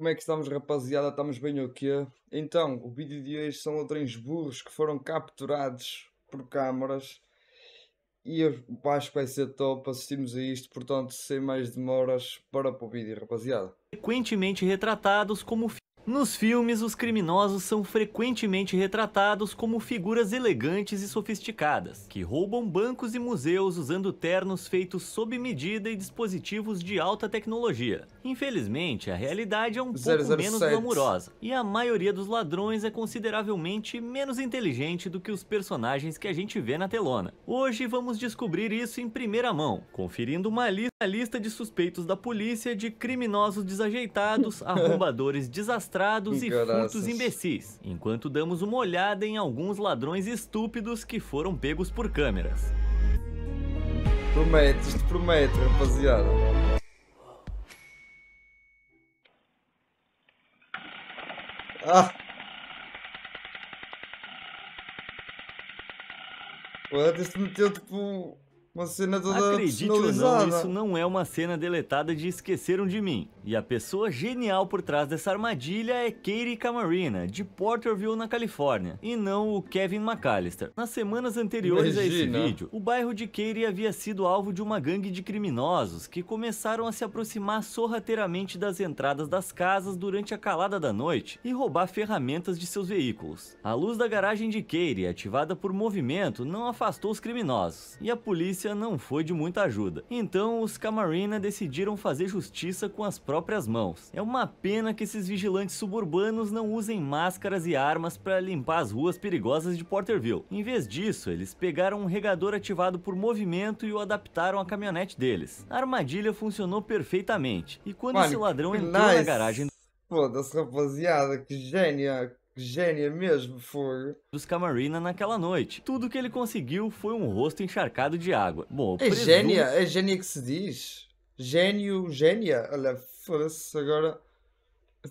Como é que estamos, rapaziada? Estamos bem o quê? Então, o vídeo de hoje são ladrões burros que foram capturados por câmaras. E eu acho que vai ser top, assistirmos a isto, portanto, sem mais demoras, para o vídeo, rapaziada. Frequentemente retratados como nos filmes, os criminosos são frequentemente retratados como figuras elegantes e sofisticadas, que roubam bancos e museus usando ternos feitos sob medida e dispositivos de alta tecnologia. Infelizmente, a realidade é um 007. pouco menos glamurosa, e a maioria dos ladrões é consideravelmente menos inteligente do que os personagens que a gente vê na telona. Hoje vamos descobrir isso em primeira mão, conferindo uma lista de suspeitos da polícia de criminosos desajeitados, arrombadores desastrados frustrados Graças. e furtos imbecis, enquanto damos uma olhada em alguns ladrões estúpidos que foram pegos por câmeras. Promete, isto promete, rapaziada. Ah! What? Isto meteu tipo uma cena toda Acredite ou não, isso não é uma cena deletada de Esqueceram de Mim. E a pessoa genial por trás dessa armadilha é Katie Camarina, de Porterville, na Califórnia, e não o Kevin McAllister. Nas semanas anteriores Imagina. a esse vídeo, o bairro de Katie havia sido alvo de uma gangue de criminosos que começaram a se aproximar sorrateiramente das entradas das casas durante a calada da noite e roubar ferramentas de seus veículos. A luz da garagem de Katie, ativada por movimento, não afastou os criminosos, e a polícia polícia não foi de muita ajuda. Então, os Camarina decidiram fazer justiça com as próprias mãos. É uma pena que esses vigilantes suburbanos não usem máscaras e armas para limpar as ruas perigosas de Porterville. Em vez disso, eles pegaram um regador ativado por movimento e o adaptaram à caminhonete deles. A armadilha funcionou perfeitamente, e quando esse ladrão entrou nice. na garagem... Foda-se, rapaziada, que gênio, Gênia mesmo, fogo. Dos Camarina naquela noite. Tudo que ele conseguiu foi um rosto encharcado de água. Bom, é presumo... gênia, é gênia que se diz. Gênio, gênia. Olha, foda-se, agora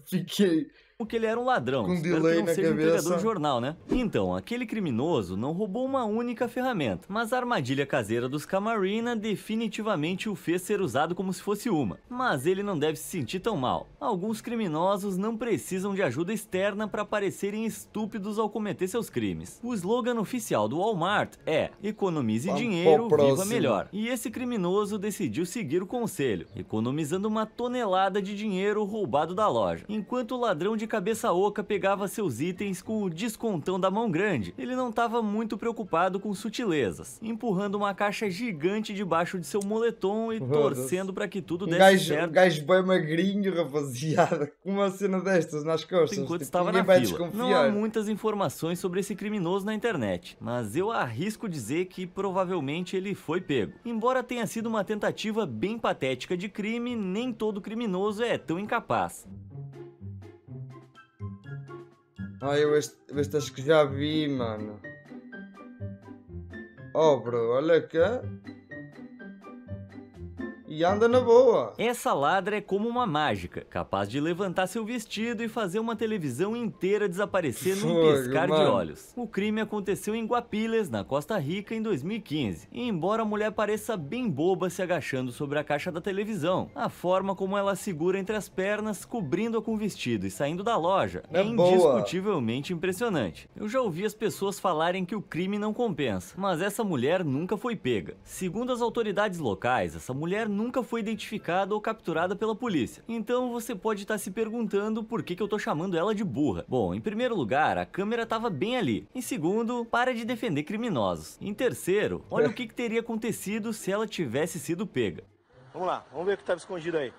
fiquei que ele era um ladrão. Com Espero delay que não na seja cabeça. um entregador de jornal, né? Então, aquele criminoso não roubou uma única ferramenta, mas a armadilha caseira dos Camarina definitivamente o fez ser usado como se fosse uma. Mas ele não deve se sentir tão mal. Alguns criminosos não precisam de ajuda externa para parecerem estúpidos ao cometer seus crimes. O slogan oficial do Walmart é: economize Vamos dinheiro, viva melhor. E esse criminoso decidiu seguir o conselho, economizando uma tonelada de dinheiro roubado da loja, enquanto o ladrão de cabeça oca pegava seus itens com o descontão da mão grande. Ele não estava muito preocupado com sutilezas, empurrando uma caixa gigante debaixo de seu moletom e torcendo para que tudo desse gajo, certo. Gás, gajo bem magrinho, rapaziada, com uma cena destas nas costas. Enquanto tipo, estava na fila. Não há muitas informações sobre esse criminoso na internet, mas eu arrisco dizer que provavelmente ele foi pego. Embora tenha sido uma tentativa bem patética de crime, nem todo criminoso é tão incapaz. Ai, eu est estas que já vi, mano. Oh, bro, olha que... E anda na boa. Essa ladra é como uma mágica, capaz de levantar seu vestido e fazer uma televisão inteira desaparecer Foi, num piscar mano. de olhos. O crime aconteceu em Guapiles, na Costa Rica, em 2015. E embora a mulher pareça bem boba se agachando sobre a caixa da televisão, a forma como ela segura entre as pernas, cobrindo-a com o vestido e saindo da loja, é, é indiscutivelmente boa. impressionante. Eu já ouvi as pessoas falarem que o crime não compensa, mas essa mulher nunca foi pega. Segundo as autoridades locais, essa mulher nunca foi identificada ou capturada pela polícia. Então você pode estar tá se perguntando por que, que eu tô chamando ela de burra. Bom, em primeiro lugar, a câmera tava bem ali. Em segundo, para de defender criminosos. Em terceiro, olha o que, que teria acontecido se ela tivesse sido pega. Vamos lá, vamos ver o que estava escondido aí.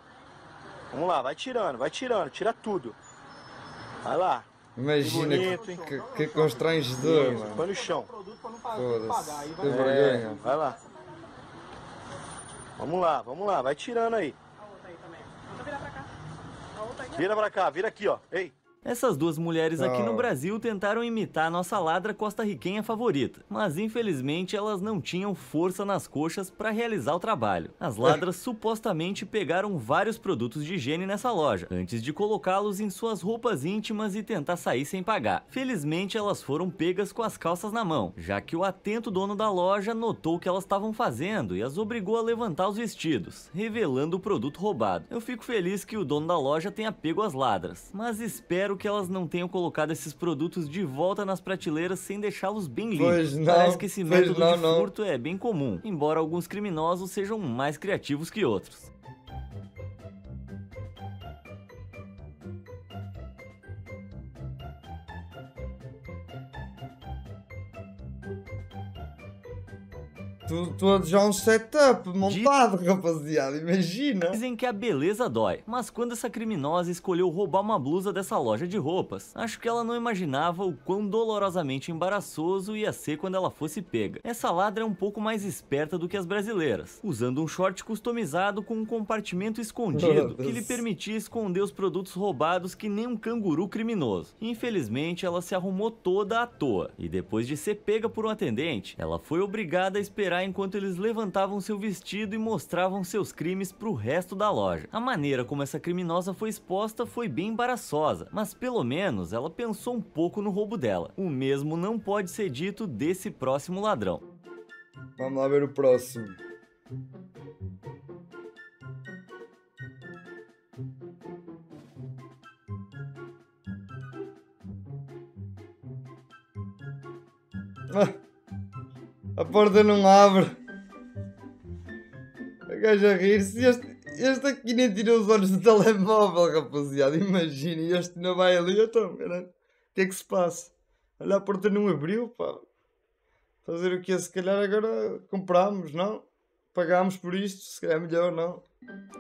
Vamos lá, vai tirando, vai tirando, tira tudo. Vai lá. Imagina que, bonito, que, que, constrangedor, Põe no chão. pagar, aí vai, vergonha. Vai lá. Vamos lá, vamos lá, vai tirando aí. A outra aí também. Vira pra cá. Né? Vira pra cá, vira aqui, ó. Ei. Essas duas mulheres aqui no ah. Brasil tentaram imitar a nossa ladra costarriquenha favorita, mas infelizmente elas não tinham força nas coxas para realizar o trabalho. As ladras supostamente pegaram vários produtos de higiene nessa loja, antes de colocá-los em suas roupas íntimas e tentar sair sem pagar. Felizmente elas foram pegas com as calças na mão, já que o atento dono da loja notou o que elas estavam fazendo e as obrigou a levantar os vestidos, revelando o produto roubado. Eu fico feliz que o dono da loja tenha pego as ladras, mas espero espero que elas não tenham colocado esses produtos de volta nas prateleiras sem deixá-los bem limpos. Não, Parece que esse método não, de furto não. é bem comum, embora alguns criminosos sejam mais criativos que outros. tu, tu já um setup montado, rapaziada, imagina. Dizem que a beleza dói, mas quando essa criminosa escolheu roubar uma blusa dessa loja de roupas, acho que ela não imaginava o quão dolorosamente embaraçoso ia ser quando ela fosse pega. Essa ladra é um pouco mais esperta do que as brasileiras, usando um short customizado com um compartimento escondido que lhe permitia esconder os produtos roubados que nem um canguru criminoso. Infelizmente, ela se arrumou toda à toa, e depois de ser pega por um atendente, ela foi obrigada a esperar enquanto eles levantavam seu vestido e mostravam seus crimes para o resto da loja. A maneira como essa criminosa foi exposta foi bem embaraçosa, mas pelo menos ela pensou um pouco no roubo dela. O mesmo não pode ser dito desse próximo ladrão. Vamos lá ver o próximo. Ah! A porta não abre. A gaja a rir-se. Este, este aqui nem tirou os olhos do telemóvel, rapaziada. Imagina, este não vai ali. Então, O que é que se passa? Olha, a porta não abriu, pá. Fazer o que é? Se calhar agora comprámos, não? Pagámos por isto, se calhar é melhor, não?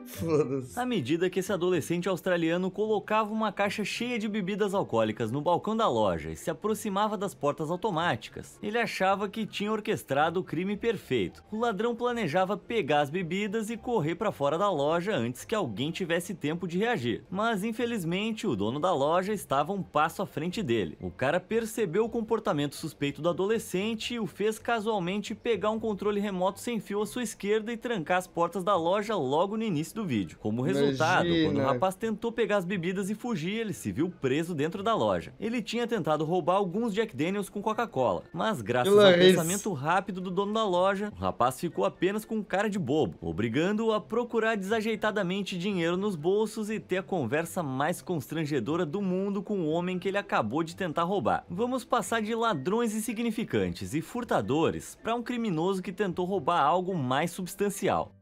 Foda-se. À medida que esse adolescente australiano colocava uma caixa cheia de bebidas alcoólicas no balcão da loja e se aproximava das portas automáticas, ele achava que tinha orquestrado o crime perfeito. O ladrão planejava pegar as bebidas e correr para fora da loja antes que alguém tivesse tempo de reagir. Mas infelizmente, o dono da loja estava um passo à frente dele. O cara percebeu o comportamento suspeito do adolescente e o fez casualmente pegar um controle remoto sem fio à sua esquerda e trancar as portas da loja logo logo no início do vídeo. Como resultado, Imagina. quando o rapaz tentou pegar as bebidas e fugir, ele se viu preso dentro da loja. Ele tinha tentado roubar alguns Jack Daniels com Coca-Cola, mas graças ao pensamento rápido do dono da loja, o rapaz ficou apenas com cara de bobo, obrigando-o a procurar desajeitadamente dinheiro nos bolsos e ter a conversa mais constrangedora do mundo com o homem que ele acabou de tentar roubar. Vamos passar de ladrões insignificantes e furtadores para um criminoso que tentou roubar algo mais substancial.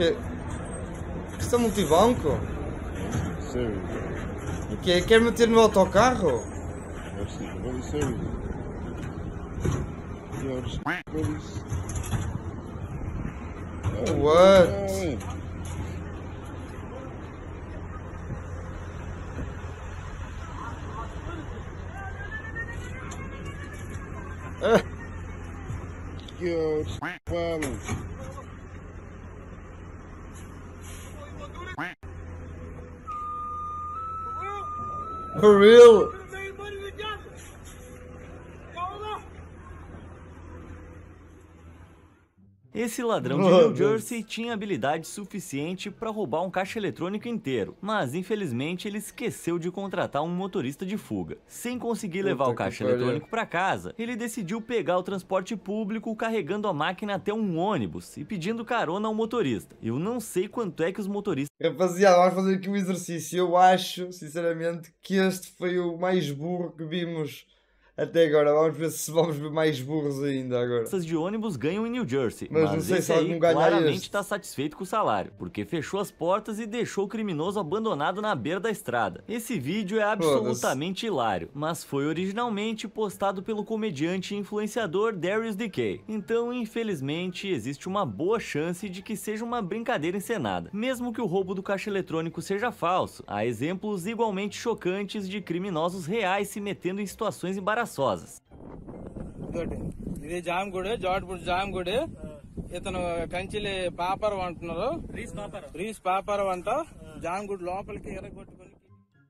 Que Está multibanco? Sério? O quê? Quer meter no autocarro? Sério? What? Yo, it's violence. For real? Esse ladrão de New Jersey tinha habilidade suficiente para roubar um caixa eletrônico inteiro, mas infelizmente ele esqueceu de contratar um motorista de fuga. Sem conseguir levar Puta o caixa eletrônico para casa, ele decidiu pegar o transporte público carregando a máquina até um ônibus e pedindo carona ao motorista. Eu não sei quanto é que os motoristas. Rapaziada, vamos fazer aqui um exercício. Eu acho, sinceramente, que este foi o mais burro que vimos até agora, vamos ver se vamos ver mais burros ainda agora. Essas de ônibus ganham em New Jersey, mas, mas não sei se algum claramente está satisfeito com o salário, porque fechou as portas e deixou o criminoso abandonado na beira da estrada. Esse vídeo é absolutamente hilário, mas foi originalmente postado pelo comediante e influenciador Darius DK. Então, infelizmente, existe uma boa chance de que seja uma brincadeira encenada, mesmo que o roubo do caixa eletrônico seja falso. Há exemplos igualmente chocantes de criminosos reais se metendo em situações embaraçadas espaçosas. ఇది జామగుడి జాట్పూడి గుడి ఇతను కంచిలి పాపర అంటున్నారు రీస్ పాపర అంట పాపర గుడి లోపలికి ఎరగొట్టు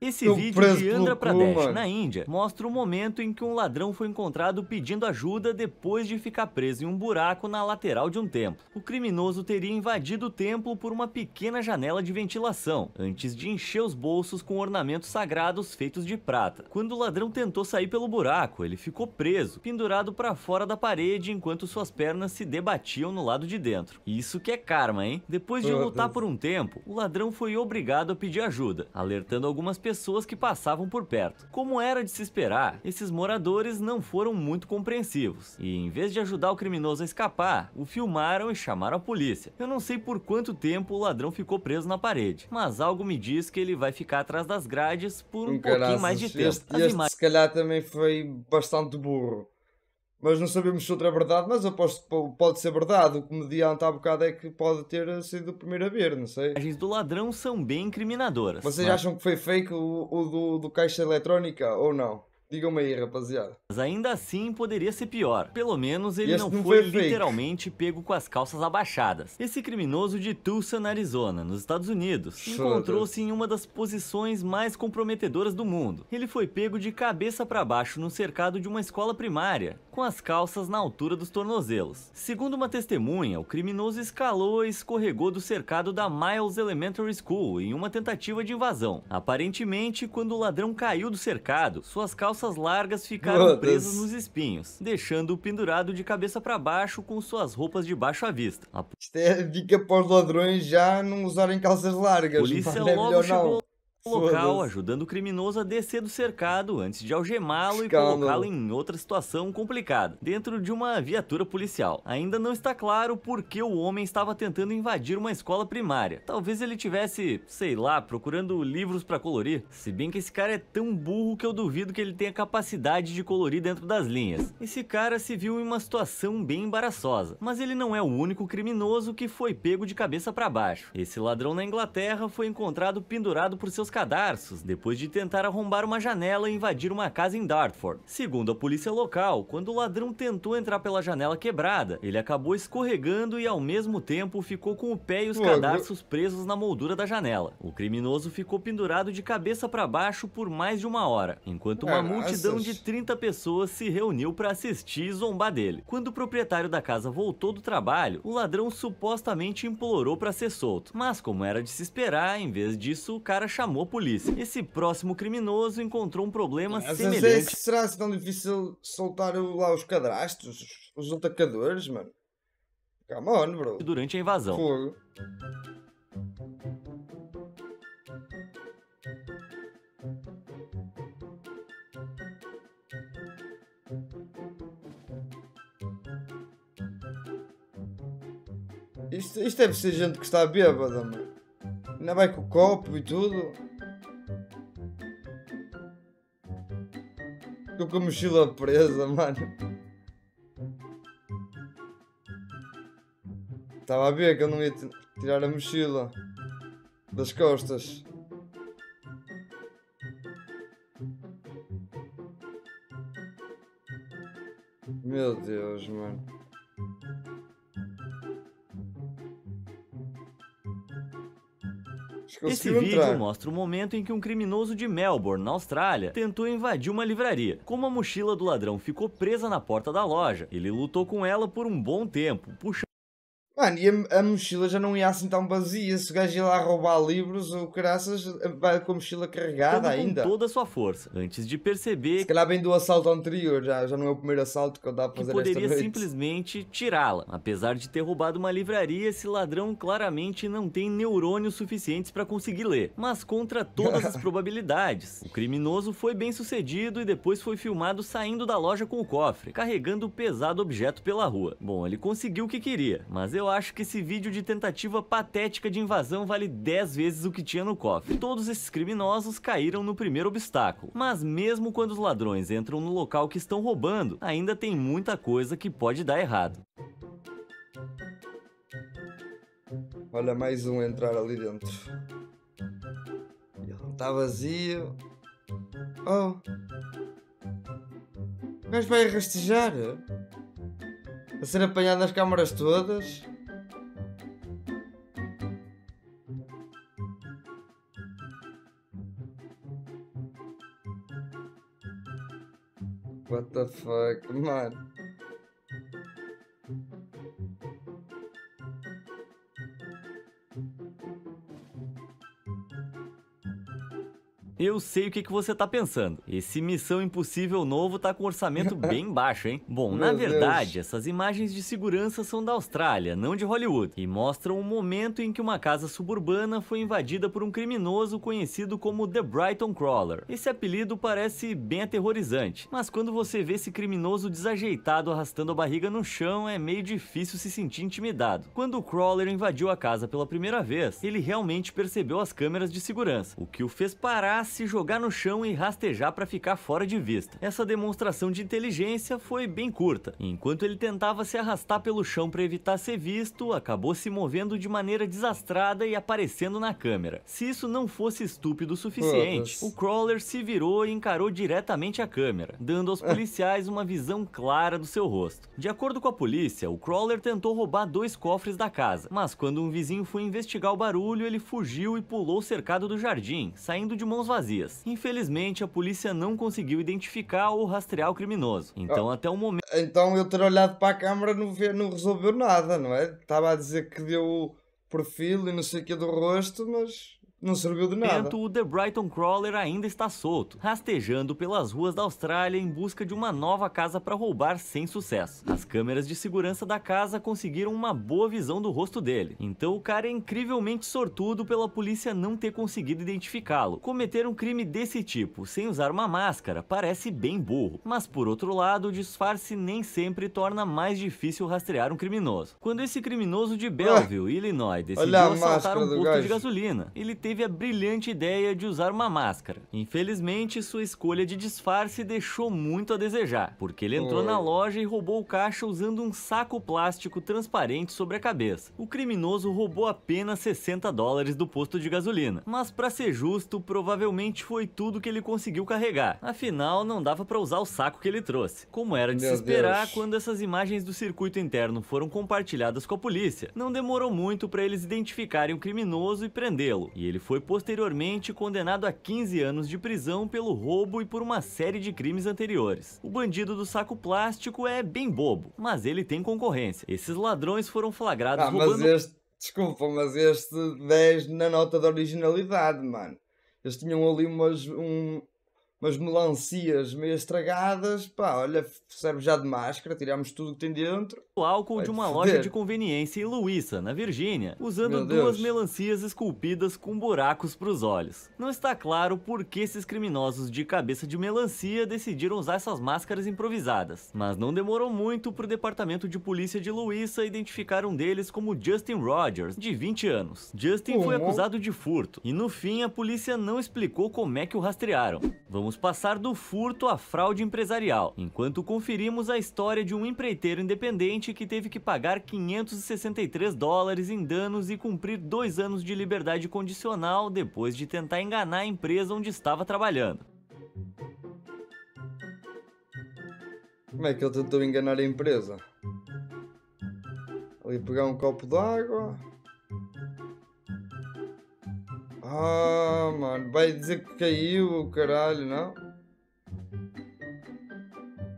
Esse Eu vídeo de Andhra Pradesh, na Índia, mostra o momento em que um ladrão foi encontrado pedindo ajuda depois de ficar preso em um buraco na lateral de um templo. O criminoso teria invadido o templo por uma pequena janela de ventilação, antes de encher os bolsos com ornamentos sagrados feitos de prata. Quando o ladrão tentou sair pelo buraco, ele ficou preso, pendurado para fora da parede enquanto suas pernas se debatiam no lado de dentro. Isso que é karma, hein? Depois de lutar por um tempo, o ladrão foi obrigado a pedir ajuda, alertando algumas pessoas pessoas que passavam por perto. Como era de se esperar, esses moradores não foram muito compreensivos e, em vez de ajudar o criminoso a escapar, o filmaram e chamaram a polícia. Eu não sei por quanto tempo o ladrão ficou preso na parede, mas algo me diz que ele vai ficar atrás das grades por um, um pouquinho mais de tempo. Este, As imagens... se calhar também foi bastante burro mas não sabemos se outra é verdade, mas aposto que pode ser verdade. O comediante há bocado é que pode ter eh, sido o primeiro a ver, não sei. As imagens do ladrão são bem incriminadoras. Vocês é? acham que foi fake o, o do, do caixa eletrónica ou não? Digam-me aí, rapaziada. Mas ainda assim poderia ser pior. Pelo menos ele não, não, foi, foi literalmente pego com as calças abaixadas. Esse criminoso de Tucson, Arizona, nos Estados Unidos, encontrou-se em uma das posições mais comprometedoras do mundo. Ele foi pego de cabeça para baixo no cercado de uma escola primária, com as calças na altura dos tornozelos. Segundo uma testemunha, o criminoso escalou e escorregou do cercado da Miles Elementary School em uma tentativa de invasão. Aparentemente, quando o ladrão caiu do cercado, suas calças tranças largas ficaram presas nos espinhos, deixando-o pendurado de cabeça para baixo com suas roupas de baixo à vista. A... Isto é dica para os ladrões já não usarem calças largas. A polícia é logo é chegou... Não local, ajudando o criminoso a descer do cercado antes de algemá-lo e colocá-lo em outra situação complicada, dentro de uma viatura policial. Ainda não está claro por que o homem estava tentando invadir uma escola primária. Talvez ele tivesse, sei lá, procurando livros para colorir. Se bem que esse cara é tão burro que eu duvido que ele tenha capacidade de colorir dentro das linhas. Esse cara se viu em uma situação bem embaraçosa, mas ele não é o único criminoso que foi pego de cabeça para baixo. Esse ladrão na Inglaterra foi encontrado pendurado por seus cadarços depois de tentar arrombar uma janela e invadir uma casa em Dartford. Segundo a polícia local, quando o ladrão tentou entrar pela janela quebrada, ele acabou escorregando e ao mesmo tempo ficou com o pé e os cadarços presos na moldura da janela. O criminoso ficou pendurado de cabeça para baixo por mais de uma hora, enquanto uma é, multidão de 30 pessoas se reuniu para assistir e zombar dele. Quando o proprietário da casa voltou do trabalho, o ladrão supostamente implorou para ser solto, mas como era de se esperar, em vez disso o cara chamou chamou polícia. Esse próximo criminoso encontrou um problema é semelhante. Será é, será -se tão difícil soltar lá os cadrastos, os atacadores, mano? Come on, bro. Durante a invasão. Fogo. Isto, isto deve ser gente que está bêbada, mano. Ainda vai com o copo e tudo. Estou com a mochila presa, mano. Estava a ver que eu não ia tirar a mochila das costas. Meu Deus, mano. Esse vídeo entrar. mostra o momento em que um criminoso de Melbourne, na Austrália, tentou invadir uma livraria. Como a mochila do ladrão ficou presa na porta da loja, ele lutou com ela por um bom tempo, puxando Mano, e a, a, mochila já não ia assim tão vazia. Se o gajo ia lá roubar livros, o graças vai com a mochila carregada ainda. toda a sua força. Antes de perceber. Se calhar vem do assalto anterior, já, já não é o primeiro assalto que eu dá pra fazer poderia simplesmente tirá-la. Apesar de ter roubado uma livraria, esse ladrão claramente não tem neurônios suficientes para conseguir ler. Mas contra todas as probabilidades, o criminoso foi bem sucedido e depois foi filmado saindo da loja com o cofre, carregando o pesado objeto pela rua. Bom, ele conseguiu o que queria, mas eu acho acho que esse vídeo de tentativa patética de invasão vale 10 vezes o que tinha no cofre. Todos esses criminosos caíram no primeiro obstáculo, mas mesmo quando os ladrões entram no local que estão roubando, ainda tem muita coisa que pode dar errado. Olha mais um entrar ali dentro. Ele não está vazio. Oh! O gajo vai rastejar a ser apanhado nas câmaras todas. What the fuck? Come on. Eu sei o que, que você tá pensando. Esse Missão Impossível novo tá com orçamento bem baixo, hein? Bom, Meu na verdade, Deus. essas imagens de segurança são da Austrália, não de Hollywood, e mostram o um momento em que uma casa suburbana foi invadida por um criminoso conhecido como The Brighton Crawler. Esse apelido parece bem aterrorizante, mas quando você vê esse criminoso desajeitado arrastando a barriga no chão, é meio difícil se sentir intimidado. Quando o Crawler invadiu a casa pela primeira vez, ele realmente percebeu as câmeras de segurança, o que o fez parar se jogar no chão e rastejar para ficar fora de vista. Essa demonstração de inteligência foi bem curta. Enquanto ele tentava se arrastar pelo chão para evitar ser visto, acabou se movendo de maneira desastrada e aparecendo na câmera. Se isso não fosse estúpido o suficiente, oh, o crawler se virou e encarou diretamente a câmera, dando aos é. policiais uma visão clara do seu rosto. De acordo com a polícia, o crawler tentou roubar dois cofres da casa, mas quando um vizinho foi investigar o barulho, ele fugiu e pulou cercado do jardim, saindo de mãos vazias vazias. Infelizmente, a polícia não conseguiu identificar ou rastrear o criminoso. Então, ah. até o momento. Então, eu ter olhado para a câmera não, ver, não resolveu nada, não é? Estava a dizer que deu o perfil e não sei o que do rosto, mas não serviu de nada. Enquanto o The Brighton Crawler ainda está solto, rastejando pelas ruas da Austrália em busca de uma nova casa para roubar sem sucesso. As câmeras de segurança da casa conseguiram uma boa visão do rosto dele. Então o cara é incrivelmente sortudo pela polícia não ter conseguido identificá-lo. Cometer um crime desse tipo sem usar uma máscara parece bem burro, mas por outro lado, o disfarce nem sempre torna mais difícil rastrear um criminoso. Quando esse criminoso de Belleville, ah, Illinois, decidiu assaltar um posto de gasolina, ele tem teve a brilhante ideia de usar uma máscara. Infelizmente, sua escolha de disfarce deixou muito a desejar, porque ele entrou na hum. loja e roubou o caixa usando um saco plástico transparente sobre a cabeça. O criminoso roubou apenas 60 dólares do posto de gasolina, mas para ser justo, provavelmente foi tudo que ele conseguiu carregar. Afinal, não dava para usar o saco que ele trouxe. Como era de Meu se esperar, Deus. quando essas imagens do circuito interno foram compartilhadas com a polícia, não demorou muito para eles identificarem o criminoso e prendê-lo. E ele foi posteriormente condenado a 15 anos de prisão pelo roubo e por uma série de crimes anteriores. O bandido do saco plástico é bem bobo, mas ele tem concorrência. Esses ladrões foram flagrados ah, roubando... Mas este, desculpa, mas este 10 na nota da originalidade, mano. Eles tinham ali umas, um, umas melancias meio estragadas, pá, olha, serve já de máscara, tiramos tudo que tem dentro álcool Vai de uma loja de conveniência em Louisa, na Virgínia, usando duas melancias esculpidas com buracos para os olhos. Não está claro por que esses criminosos de cabeça de melancia decidiram usar essas máscaras improvisadas, mas não demorou muito para o departamento de polícia de Louisa identificar um deles como Justin Rogers, de 20 anos. Justin uhum. foi acusado de furto, e no fim a polícia não explicou como é que o rastrearam. Vamos passar do furto à fraude empresarial, enquanto conferimos a história de um empreiteiro independente que teve que pagar 563 dólares em danos e cumprir dois anos de liberdade condicional depois de tentar enganar a empresa onde estava trabalhando. Como é que ele tentou enganar a empresa? Ali pegar um copo d'água. Ah, mano, vai dizer que caiu o caralho, não?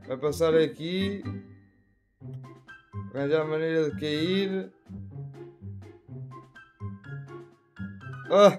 Vai passar aqui Arranjar maneira de cair. Oh!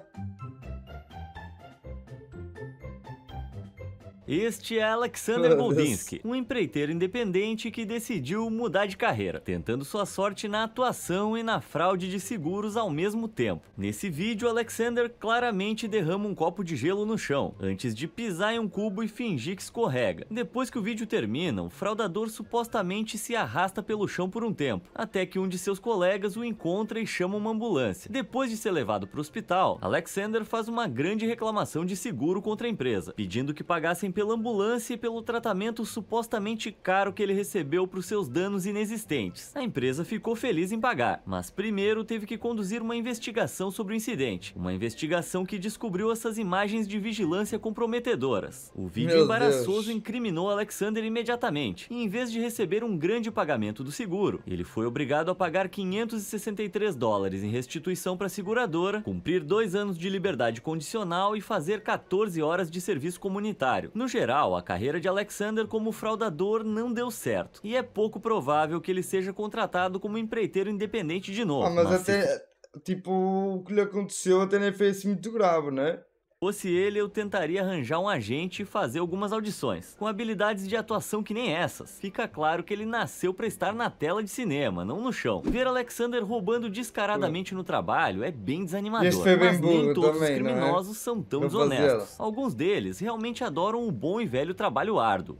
Este é Alexander Boldinsky, um empreiteiro independente que decidiu mudar de carreira, tentando sua sorte na atuação e na fraude de seguros ao mesmo tempo. Nesse vídeo, Alexander claramente derrama um copo de gelo no chão, antes de pisar em um cubo e fingir que escorrega. Depois que o vídeo termina, o fraudador supostamente se arrasta pelo chão por um tempo, até que um de seus colegas o encontra e chama uma ambulância. Depois de ser levado para o hospital, Alexander faz uma grande reclamação de seguro contra a empresa, pedindo que pagassem pela ambulância e pelo tratamento supostamente caro que ele recebeu para os seus danos inexistentes. A empresa ficou feliz em pagar, mas primeiro teve que conduzir uma investigação sobre o incidente, uma investigação que descobriu essas imagens de vigilância comprometedoras. O vídeo Meu embaraçoso Deus. incriminou Alexander imediatamente, e em vez de receber um grande pagamento do seguro, ele foi obrigado a pagar 563 dólares em restituição para a seguradora, cumprir dois anos de liberdade condicional e fazer 14 horas de serviço comunitário. No no geral, a carreira de Alexander como fraudador não deu certo, e é pouco provável que ele seja contratado como empreiteiro independente de novo. Ah, mas, mas até, se... tipo, o que lhe aconteceu até nem foi assim muito grave, né? Fosse ele, eu tentaria arranjar um agente e fazer algumas audições, com habilidades de atuação que nem essas. Fica claro que ele nasceu para estar na tela de cinema, não no chão. Ver Alexander roubando descaradamente no trabalho é bem desanimador, bem mas nem todos também, os é? criminosos é? são tão desonestos. Alguns deles realmente adoram o bom e velho trabalho árduo.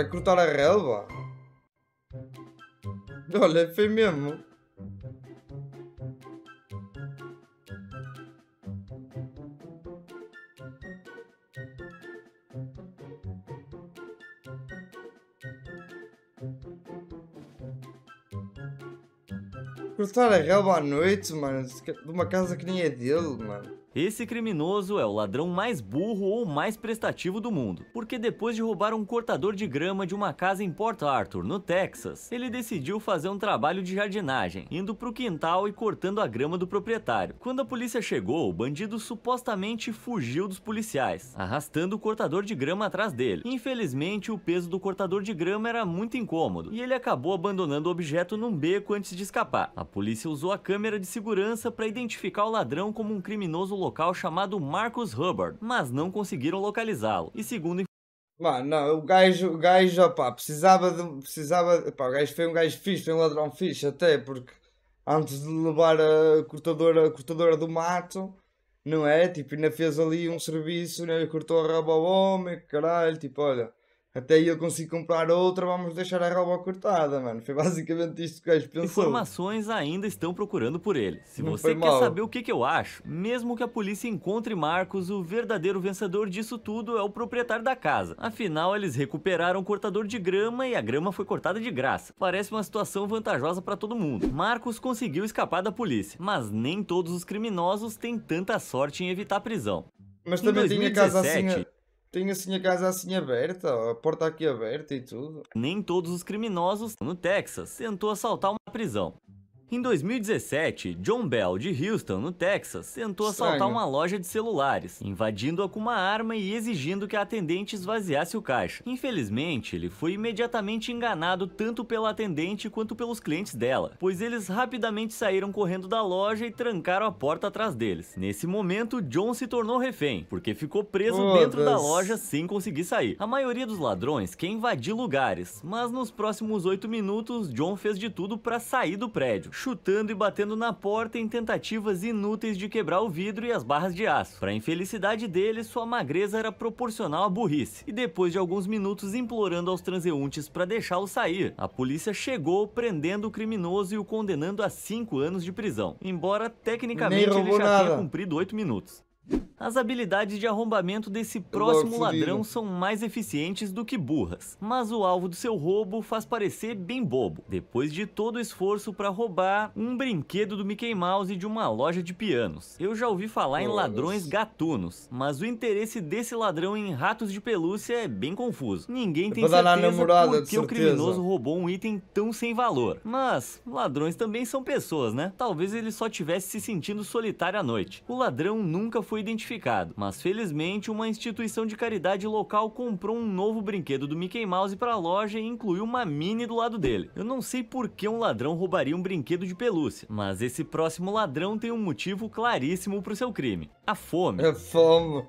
vai cortar a relva. Olha, foi mesmo. Cortar a relva à noite, mano, de uma casa que nem é dele, mano. Esse criminoso é o ladrão mais burro ou mais prestativo do mundo, porque depois de roubar um cortador de grama de uma casa em Port Arthur, no Texas, ele decidiu fazer um trabalho de jardinagem, indo pro quintal e cortando a grama do proprietário. Quando a polícia chegou, o bandido supostamente fugiu dos policiais, arrastando o cortador de grama atrás dele. Infelizmente, o peso do cortador de grama era muito incômodo e ele acabou abandonando o objeto num beco antes de escapar. A polícia usou a câmera de segurança para identificar o ladrão como um criminoso local local chamado Marcus Hubbard, mas não conseguiram localizá-lo. E segundo Mano, não, o gajo, o gajo, opá, precisava de, precisava, opá, o gajo foi um gajo fixe, foi um ladrão fixe até, porque antes de levar a cortadora, a cortadora do mato, não é? Tipo, ainda fez ali um serviço, né? cortou a rabo ao homem, caralho, tipo, olha, até aí eu consigo comprar outra, vamos deixar a roupa cortada, mano. Foi basicamente isto que o gajo pensou. Informações ainda estão procurando por ele. Se Não você quer saber o que, que eu acho, mesmo que a polícia encontre Marcos, o verdadeiro vencedor disso tudo é o proprietário da casa. Afinal, eles recuperaram o cortador de grama e a grama foi cortada de graça. Parece uma situação vantajosa para todo mundo. Marcos conseguiu escapar da polícia, mas nem todos os criminosos têm tanta sorte em evitar a prisão. Mas também 2017, tinha casa assim... Né? Tem assim a casa assim aberta, a porta aqui aberta e tudo. Nem todos os criminosos no Texas tentou assaltar uma prisão. Em 2017, John Bell, de Houston, no Texas, tentou Estranho. assaltar uma loja de celulares, invadindo-a com uma arma e exigindo que a atendente esvaziasse o caixa. Infelizmente, ele foi imediatamente enganado tanto pela atendente quanto pelos clientes dela, pois eles rapidamente saíram correndo da loja e trancaram a porta atrás deles. Nesse momento, John se tornou refém, porque ficou preso oh, dentro Deus. da loja sem conseguir sair. A maioria dos ladrões quer invadir lugares, mas nos próximos oito minutos, John fez de tudo para sair do prédio chutando e batendo na porta em tentativas inúteis de quebrar o vidro e as barras de aço. Para infelicidade dele, sua magreza era proporcional à burrice. E depois de alguns minutos implorando aos transeuntes para deixá-lo sair, a polícia chegou prendendo o criminoso e o condenando a cinco anos de prisão. Embora tecnicamente ele já nada. tenha cumprido oito minutos. As habilidades de arrombamento desse próximo ladrão são mais eficientes do que burras, mas o alvo do seu roubo faz parecer bem bobo, depois de todo o esforço para roubar um brinquedo do Mickey Mouse de uma loja de pianos. Eu já ouvi falar em ladrões gatunos, mas o interesse desse ladrão em ratos de pelúcia é bem confuso. Ninguém tem certeza por que o criminoso roubou um item tão sem valor. Mas ladrões também são pessoas, né? Talvez ele só tivesse se sentindo solitário à noite. O ladrão nunca foi foi identificado, mas felizmente uma instituição de caridade local comprou um novo brinquedo do Mickey Mouse para a loja e incluiu uma mini do lado dele. Eu não sei por que um ladrão roubaria um brinquedo de pelúcia, mas esse próximo ladrão tem um motivo claríssimo para o seu crime. A fome. É fome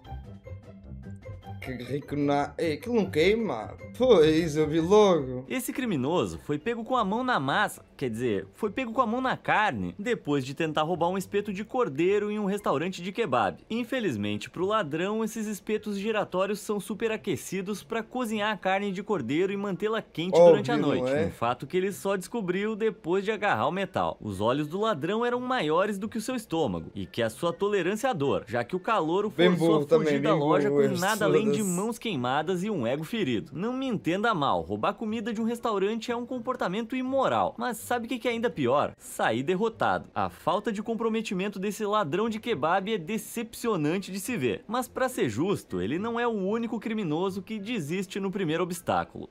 que rico na. que não queima. Pois, eu vi logo. Esse criminoso foi pego com a mão na massa quer dizer, foi pego com a mão na carne depois de tentar roubar um espeto de cordeiro em um restaurante de kebab. Infelizmente para o ladrão, esses espetos giratórios são superaquecidos para cozinhar a carne de cordeiro e mantê-la quente Óbvio, durante a noite, é? um fato que ele só descobriu depois de agarrar o metal. Os olhos do ladrão eram maiores do que o seu estômago e que a sua tolerância à dor, já que o calor o forçou a fugir também, da loja com nada além de mãos queimadas e um ego ferido. Não me entenda mal, roubar comida de um restaurante é um comportamento imoral, mas sabe o que, que é ainda pior? Sair derrotado. A falta de comprometimento desse ladrão de kebab é decepcionante de se ver. Mas para ser justo, ele não é o único criminoso que desiste no primeiro obstáculo.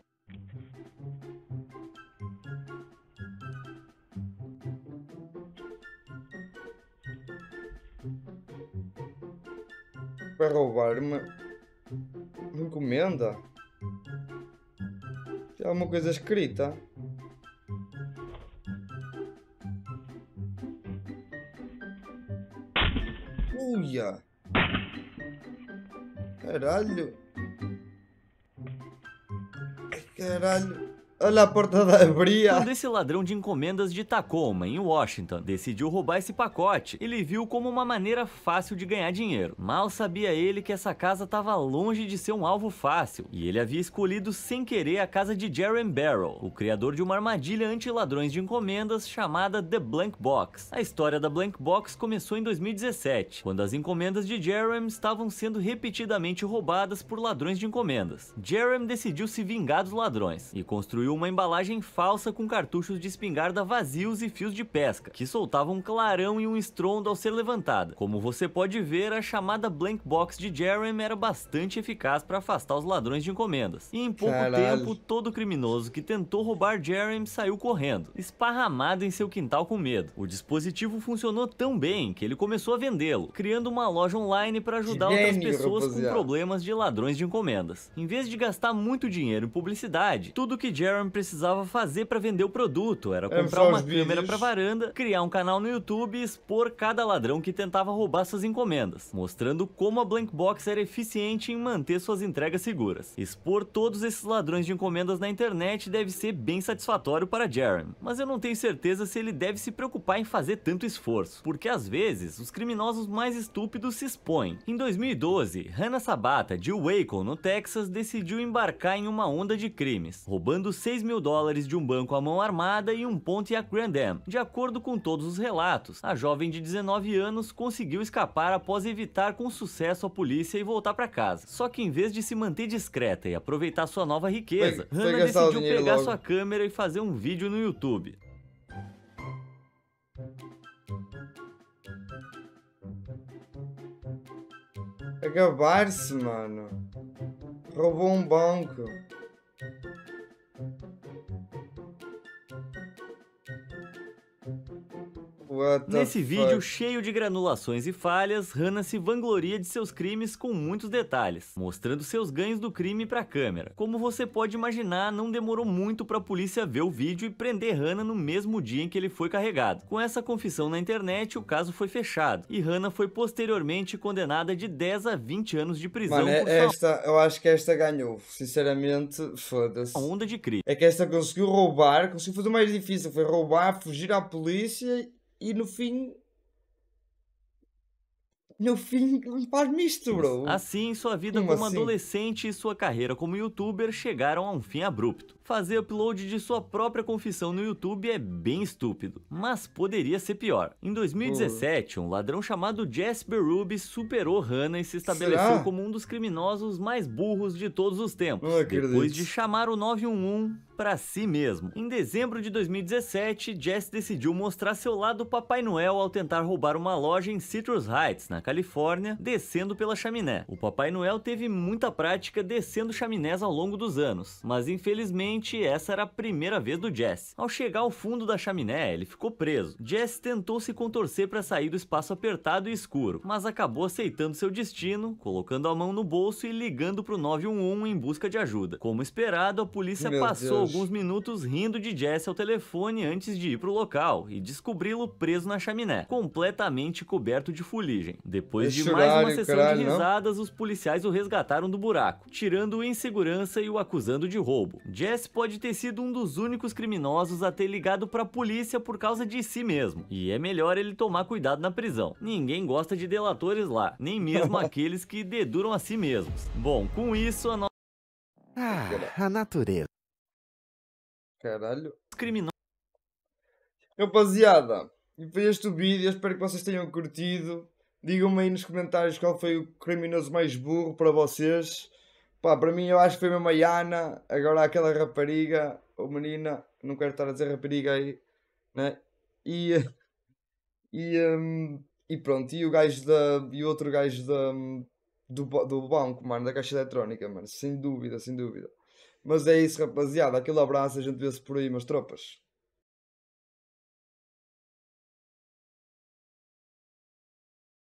para roubar uma encomenda? Tem alguma coisa escrita? Aleluia! Caralho! Caralho! Olha a porta da abria. Quando esse ladrão de encomendas de Tacoma, em Washington, decidiu roubar esse pacote, ele viu como uma maneira fácil de ganhar dinheiro. Mal sabia ele que essa casa estava longe de ser um alvo fácil, e ele havia escolhido sem querer a casa de Jeremy Barrow, o criador de uma armadilha anti-ladrões de encomendas chamada The Blank Box. A história da Blank Box começou em 2017, quando as encomendas de Jeremy estavam sendo repetidamente roubadas por ladrões de encomendas. Jeremy decidiu se vingar dos ladrões e construiu construiu uma embalagem falsa com cartuchos de espingarda vazios e fios de pesca, que soltavam um clarão e um estrondo ao ser levantada. Como você pode ver, a chamada Blank Box de Jeremy era bastante eficaz para afastar os ladrões de encomendas. E em pouco Caralho. tempo, todo criminoso que tentou roubar Jeremy saiu correndo, esparramado em seu quintal com medo. O dispositivo funcionou tão bem que ele começou a vendê-lo, criando uma loja online para ajudar outras pessoas com problemas de ladrões de encomendas. Em vez de gastar muito dinheiro em publicidade, tudo que Jeremy Jeremy precisava fazer para vender o produto. Era é, comprar uma câmera para varanda, criar um canal no YouTube e expor cada ladrão que tentava roubar suas encomendas, mostrando como a Blank Box era eficiente em manter suas entregas seguras. Expor todos esses ladrões de encomendas na internet deve ser bem satisfatório para Jeremy. mas eu não tenho certeza se ele deve se preocupar em fazer tanto esforço, porque às vezes os criminosos mais estúpidos se expõem. Em 2012, Hannah Sabata, de Waco, no Texas, decidiu embarcar em uma onda de crimes, roubando 6 mil dólares de um banco à mão armada e um ponte a Grand Am. De acordo com todos os relatos, a jovem de 19 anos conseguiu escapar após evitar com sucesso a polícia e voltar para casa. Só que em vez de se manter discreta e aproveitar sua nova riqueza, Pega, Hannah decidiu pegar logo. sua câmera e fazer um vídeo no YouTube. Acabar-se, mano. Roubou um banco. Nesse vídeo cheio de granulações e falhas, Hannah se vangloria de seus crimes com muitos detalhes, mostrando seus ganhos do crime para a câmera. Como você pode imaginar, não demorou muito para a polícia ver o vídeo e prender Hannah no mesmo dia em que ele foi carregado. Com essa confissão na internet, o caso foi fechado e Hannah foi posteriormente condenada de 10 a 20 anos de prisão. Mano, é por esta, eu acho que esta ganhou. Sinceramente, foda-se. A onda de crime. É que esta conseguiu roubar, conseguiu fazer o mais difícil, foi roubar, fugir à polícia e no fim. No fim, um par misto, bro. Assim, sua vida como, como assim? adolescente e sua carreira como youtuber chegaram a um fim abrupto fazer upload de sua própria confissão no YouTube é bem estúpido, mas poderia ser pior. Em 2017, um ladrão chamado Jasper Ruby superou Hannah e se estabeleceu Será? como um dos criminosos mais burros de todos os tempos, depois de chamar o 911 para si mesmo. Em dezembro de 2017, Jess decidiu mostrar seu lado Papai Noel ao tentar roubar uma loja em Citrus Heights, na Califórnia, descendo pela chaminé. O Papai Noel teve muita prática descendo chaminés ao longo dos anos, mas infelizmente essa era a primeira vez do Jess. Ao chegar ao fundo da chaminé, ele ficou preso. Jess tentou se contorcer para sair do espaço apertado e escuro, mas acabou aceitando seu destino, colocando a mão no bolso e ligando pro 911 em busca de ajuda. Como esperado, a polícia Meu passou Deus. alguns minutos rindo de Jess ao telefone antes de ir pro local e descobri-lo preso na chaminé, completamente coberto de fuligem. Depois Esse de mais horário, uma sessão caralho, de risadas, não? os policiais o resgataram do buraco, tirando-o em segurança e o acusando de roubo. Jess pode ter sido um dos únicos criminosos a ter ligado pra polícia por causa de si mesmo, e é melhor ele tomar cuidado na prisão. Ninguém gosta de delatores lá, nem mesmo aqueles que deduram a si mesmos. Bom, com isso a nossa... Ah, a natureza. Caralho. Criminosos... Rapaziada, e foi este o vídeo, espero que vocês tenham curtido. Digam-me aí nos comentários qual foi o criminoso mais burro para vocês. Pá, para mim eu acho que foi mesmo a Yana, agora aquela rapariga, ou menina, não quero estar a dizer rapariga aí, né? E, e, um, e pronto, e o gajo da. e outro gajo da, hum, do, do banco, mano, da caixa eletrónica, mano, sem dúvida, sem dúvida. Mas é isso, rapaziada, aquele abraço, a gente vê-se por aí, mas tropas.